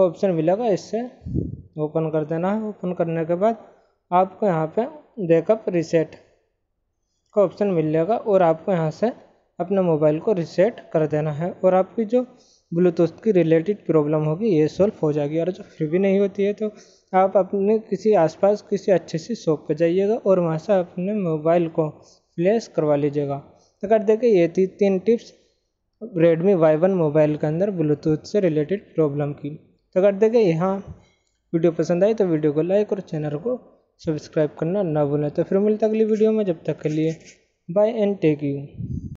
आपको ऑप्शन मिलेगा इससे ओपन कर देना है ओपन करने के बाद आपको यहाँ पे बैकअप रिसेट का ऑप्शन मिलेगा और आपको यहाँ से अपने मोबाइल को रिसेट कर देना है और आपकी जो ब्लूटूथ की रिलेटेड प्रॉब्लम होगी ये सॉल्व हो जाएगी और जो फिर भी नहीं होती है तो आप अपने किसी आसपास किसी अच्छे से शॉप पर जाइएगा और वहाँ से अपने मोबाइल को प्लेस करवा लीजिएगा कर देखिए ये थी तीन tips Redmi Y one mobile के अंदर ब्लूटूथ से रिलेटेड प्रॉब्लम की तो कर देंगे यहाँ वीडियो पसंद आई तो वीडियो को लाइक और चैनल को सब्सक्राइब करना ना भूलें तो फिर मिलता अगली वीडियो में जब तक के लिए बाय एंड टेक यू